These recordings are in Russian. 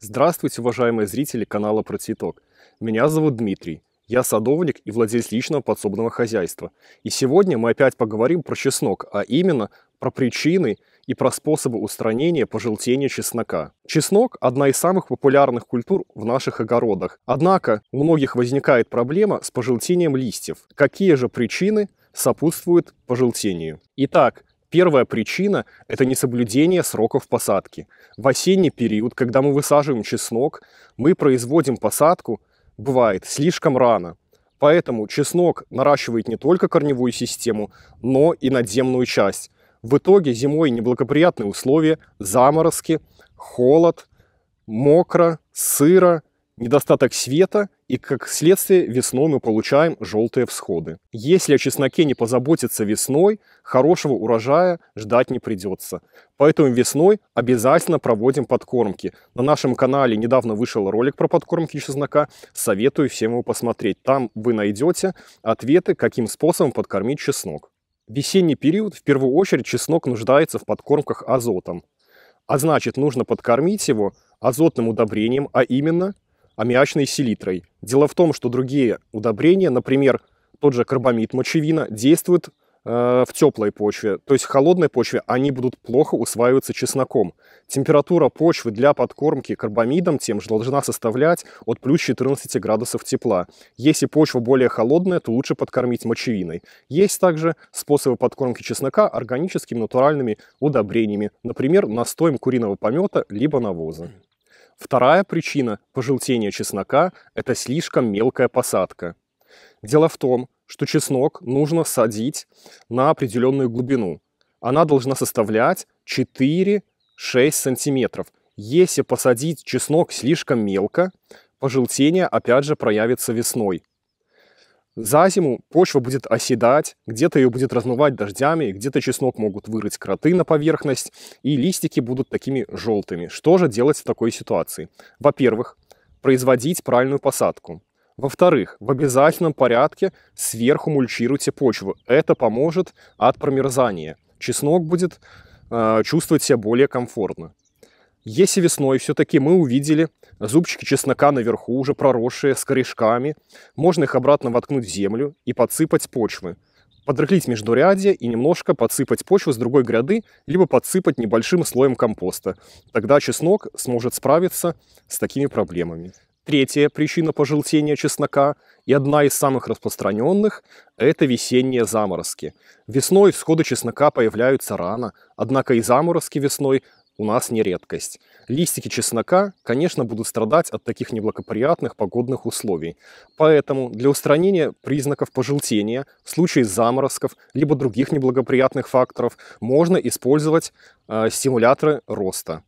Здравствуйте, уважаемые зрители канала Про Цветок. Меня зовут Дмитрий. Я садовник и владелец личного подсобного хозяйства. И сегодня мы опять поговорим про чеснок, а именно про причины и про способы устранения пожелтения чеснока. Чеснок – одна из самых популярных культур в наших огородах. Однако у многих возникает проблема с пожелтением листьев. Какие же причины сопутствуют пожелтению? Итак, Первая причина – это несоблюдение сроков посадки. В осенний период, когда мы высаживаем чеснок, мы производим посадку, бывает, слишком рано. Поэтому чеснок наращивает не только корневую систему, но и надземную часть. В итоге зимой неблагоприятные условия, заморозки, холод, мокро, сыро, недостаток света, и как следствие весной мы получаем желтые всходы. Если о чесноке не позаботиться весной, хорошего урожая ждать не придется. Поэтому весной обязательно проводим подкормки. На нашем канале недавно вышел ролик про подкормки чеснока. Советую всем его посмотреть. Там вы найдете ответы, каким способом подкормить чеснок. В весенний период в первую очередь чеснок нуждается в подкормках азотом. А значит, нужно подкормить его азотным удобрением, а именно – аммиачной селитрой. Дело в том, что другие удобрения, например, тот же карбамид мочевина, действуют э, в теплой почве. То есть в холодной почве они будут плохо усваиваться чесноком. Температура почвы для подкормки карбамидом тем же должна составлять от плюс 14 градусов тепла. Если почва более холодная, то лучше подкормить мочевиной. Есть также способы подкормки чеснока органическими натуральными удобрениями, например, настоем куриного помета либо навоза. Вторая причина пожелтения чеснока – это слишком мелкая посадка. Дело в том, что чеснок нужно садить на определенную глубину. Она должна составлять 4-6 сантиметров. Если посадить чеснок слишком мелко, пожелтение опять же проявится весной. За зиму почва будет оседать, где-то ее будет размывать дождями, где-то чеснок могут вырыть кроты на поверхность, и листики будут такими желтыми. Что же делать в такой ситуации? Во-первых, производить правильную посадку. Во-вторых, в обязательном порядке сверху мульчируйте почву. Это поможет от промерзания. Чеснок будет э, чувствовать себя более комфортно. Если весной все-таки мы увидели зубчики чеснока наверху, уже проросшие, с корешками, можно их обратно воткнуть в землю и подсыпать почвы. Подроклить междурядье и немножко подсыпать почву с другой гряды, либо подсыпать небольшим слоем компоста. Тогда чеснок сможет справиться с такими проблемами. Третья причина пожелтения чеснока и одна из самых распространенных – это весенние заморозки. Весной всходы чеснока появляются рано, однако и заморозки весной у нас не редкость. Листики чеснока, конечно, будут страдать от таких неблагоприятных погодных условий. Поэтому для устранения признаков пожелтения в случае заморозков либо других неблагоприятных факторов можно использовать э, стимуляторы роста.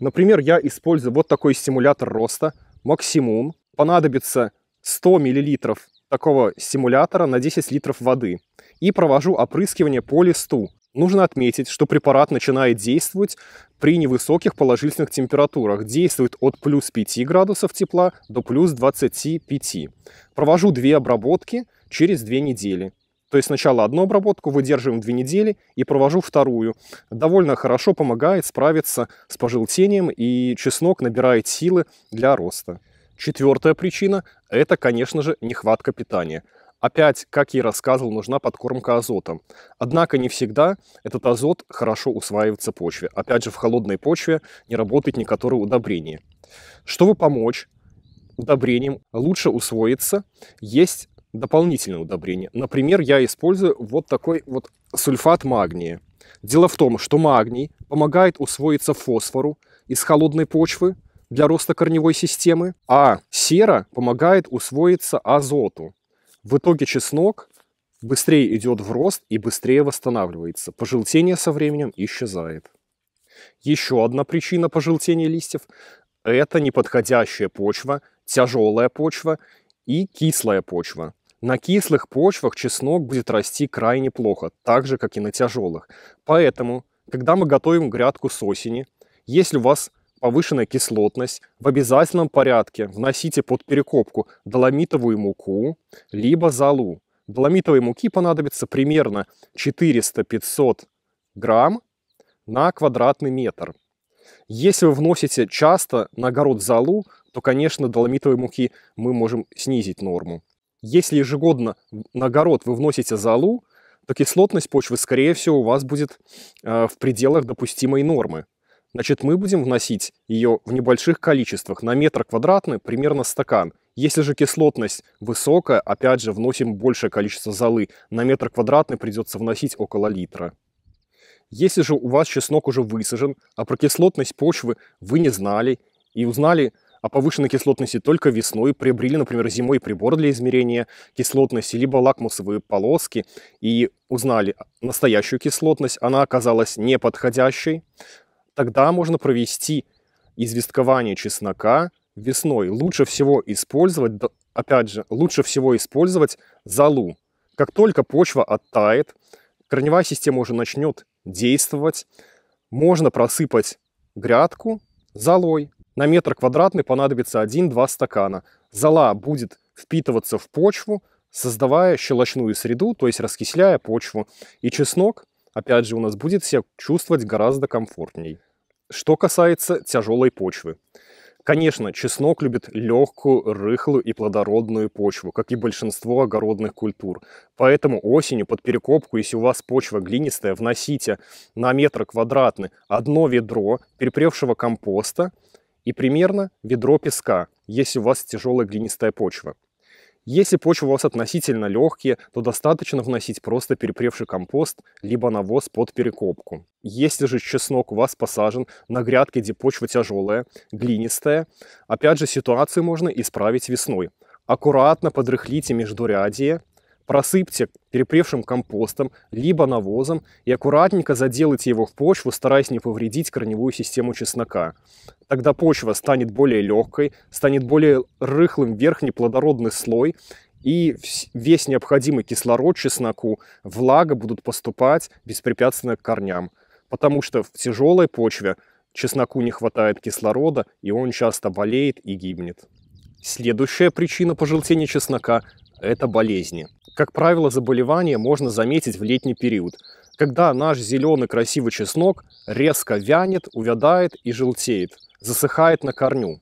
Например, я использую вот такой стимулятор роста Максимум. Понадобится 100 мл такого стимулятора на 10 литров воды и провожу опрыскивание по листу Нужно отметить, что препарат начинает действовать при невысоких положительных температурах. Действует от плюс 5 градусов тепла до плюс 25. Провожу две обработки через две недели. То есть сначала одну обработку выдерживаем две недели и провожу вторую. Довольно хорошо помогает справиться с пожелтением и чеснок набирает силы для роста. Четвертая причина – это, конечно же, нехватка питания – Опять, как я и рассказывал, нужна подкормка азотом. Однако не всегда этот азот хорошо усваивается почве. Опять же, в холодной почве не работает никакое удобрение. Чтобы помочь удобрением лучше усвоиться, есть дополнительное удобрение. Например, я использую вот такой вот сульфат магния. Дело в том, что магний помогает усвоиться фосфору из холодной почвы для роста корневой системы, а сера помогает усвоиться азоту в итоге чеснок быстрее идет в рост и быстрее восстанавливается. Пожелтение со временем исчезает. Еще одна причина пожелтения листьев – это неподходящая почва, тяжелая почва и кислая почва. На кислых почвах чеснок будет расти крайне плохо, так же, как и на тяжелых. Поэтому, когда мы готовим грядку с осени, если у вас повышенная кислотность, в обязательном порядке вносите под перекопку доломитовую муку, либо золу. Доломитовой муки понадобится примерно 400-500 грамм на квадратный метр. Если вы вносите часто на огород золу, то, конечно, доломитовой муки мы можем снизить норму. Если ежегодно на огород вы вносите золу, то кислотность почвы, скорее всего, у вас будет э, в пределах допустимой нормы. Значит, мы будем вносить ее в небольших количествах, на метр квадратный примерно стакан. Если же кислотность высокая, опять же, вносим большее количество золы. На метр квадратный придется вносить около литра. Если же у вас чеснок уже высажен, а про кислотность почвы вы не знали и узнали о повышенной кислотности только весной, приобрели, например, зимой прибор для измерения кислотности, либо лакмусовые полоски, и узнали настоящую кислотность, она оказалась неподходящей, Тогда можно провести известкование чеснока весной. Лучше всего использовать, опять же, лучше всего использовать залу. Как только почва оттает, корневая система уже начнет действовать, можно просыпать грядку залой. На метр квадратный понадобится 1-2 стакана. Зала будет впитываться в почву, создавая щелочную среду, то есть раскисляя почву. И чеснок опять же, у нас будет себя чувствовать гораздо комфортней. Что касается тяжелой почвы. Конечно, чеснок любит легкую, рыхлую и плодородную почву, как и большинство огородных культур. Поэтому осенью под перекопку, если у вас почва глинистая, вносите на метр квадратный одно ведро перепревшего компоста и примерно ведро песка, если у вас тяжелая глинистая почва. Если почва у вас относительно легкие, то достаточно вносить просто перепревший компост, либо навоз под перекопку. Если же чеснок у вас посажен на грядке, где почва тяжелая, глинистая, опять же ситуацию можно исправить весной. Аккуратно подрыхлите междурядие, Просыпьте перепревшим компостом, либо навозом и аккуратненько заделайте его в почву, стараясь не повредить корневую систему чеснока. Тогда почва станет более легкой, станет более рыхлым верхний плодородный слой, и весь необходимый кислород чесноку, влага будут поступать беспрепятственно к корням. Потому что в тяжелой почве чесноку не хватает кислорода, и он часто болеет и гибнет. Следующая причина пожелтения чеснока – это болезни. Как правило, заболевание можно заметить в летний период, когда наш зеленый красивый чеснок резко вянет, увядает и желтеет, засыхает на корню.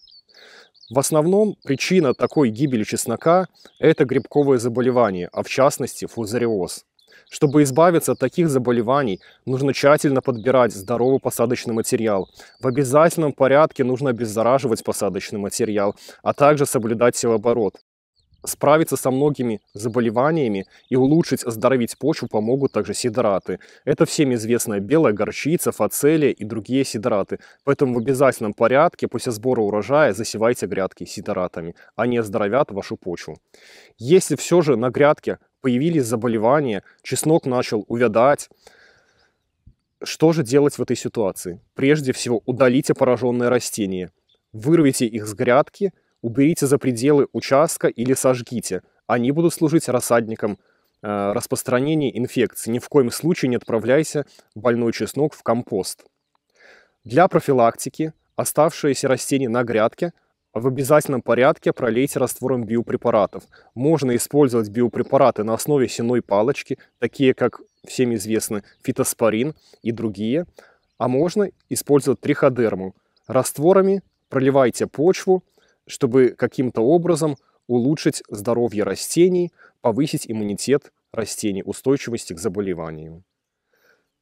В основном причина такой гибели чеснока – это грибковые заболевания, а в частности фузариоз. Чтобы избавиться от таких заболеваний, нужно тщательно подбирать здоровый посадочный материал. В обязательном порядке нужно обеззараживать посадочный материал, а также соблюдать севооборот. Справиться со многими заболеваниями и улучшить оздоровить почву помогут также сидораты. Это всем известная белая горчица, фацелия и другие сидораты. Поэтому в обязательном порядке после сбора урожая засевайте грядки сидоратами. Они оздоровят вашу почву. Если все же на грядке появились заболевания, чеснок начал увядать, что же делать в этой ситуации? Прежде всего удалите пораженные растения, вырвите их с грядки – уберите за пределы участка или сожгите. Они будут служить рассадником э, распространения инфекции. Ни в коем случае не отправляйте больной чеснок в компост. Для профилактики оставшиеся растения на грядке в обязательном порядке пролейте раствором биопрепаратов. Можно использовать биопрепараты на основе сеной палочки, такие как всем известны фитоспорин и другие, а можно использовать триходерму. Растворами проливайте почву чтобы каким-то образом улучшить здоровье растений, повысить иммунитет растений, устойчивость к заболеваниям.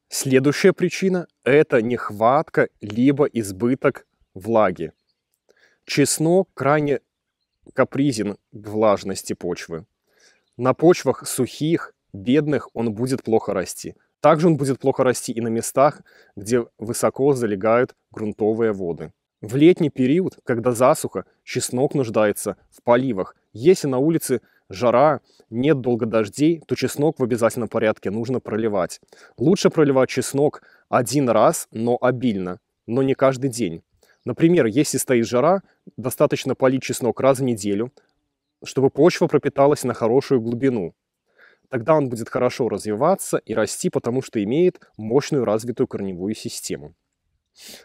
Следующая причина – это нехватка либо избыток влаги. Чеснок крайне капризен к влажности почвы. На почвах сухих, бедных он будет плохо расти. Также он будет плохо расти и на местах, где высоко залегают грунтовые воды. В летний период, когда засуха, чеснок нуждается в поливах. Если на улице жара, нет долго дождей, то чеснок в обязательном порядке нужно проливать. Лучше проливать чеснок один раз, но обильно, но не каждый день. Например, если стоит жара, достаточно полить чеснок раз в неделю, чтобы почва пропиталась на хорошую глубину. Тогда он будет хорошо развиваться и расти, потому что имеет мощную развитую корневую систему.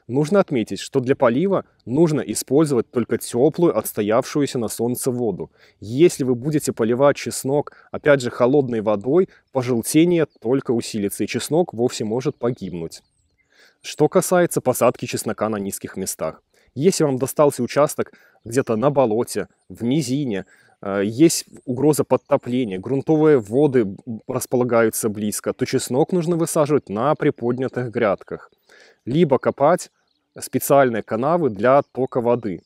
Нужно отметить, что для полива нужно использовать только теплую, отстоявшуюся на солнце воду. Если вы будете поливать чеснок, опять же, холодной водой, пожелтение только усилится, и чеснок вовсе может погибнуть. Что касается посадки чеснока на низких местах. Если вам достался участок где-то на болоте, в низине, а, есть угроза подтопления, грунтовые воды располагаются близко, то чеснок нужно высаживать на приподнятых грядках. Либо копать специальные канавы для тока воды.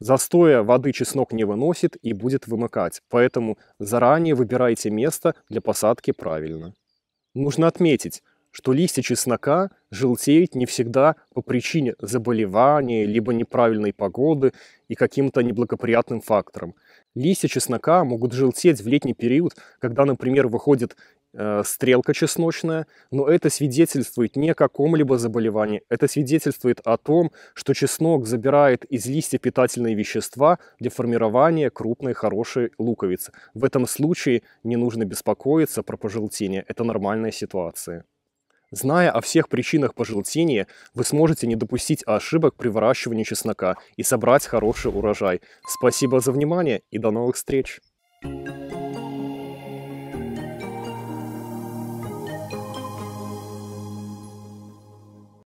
Застоя воды чеснок не выносит и будет вымыкать, поэтому заранее выбирайте место для посадки правильно. Нужно отметить, что листья чеснока желтеют не всегда по причине заболевания, либо неправильной погоды и каким-то неблагоприятным факторам. Листья чеснока могут желтеть в летний период, когда, например, выходит э, стрелка чесночная, но это свидетельствует не о каком-либо заболевании, это свидетельствует о том, что чеснок забирает из листьев питательные вещества для формирования крупной хорошей луковицы. В этом случае не нужно беспокоиться про пожелтение, это нормальная ситуация. Зная о всех причинах пожелтения, вы сможете не допустить ошибок при выращивании чеснока и собрать хороший урожай. Спасибо за внимание и до новых встреч! Thank you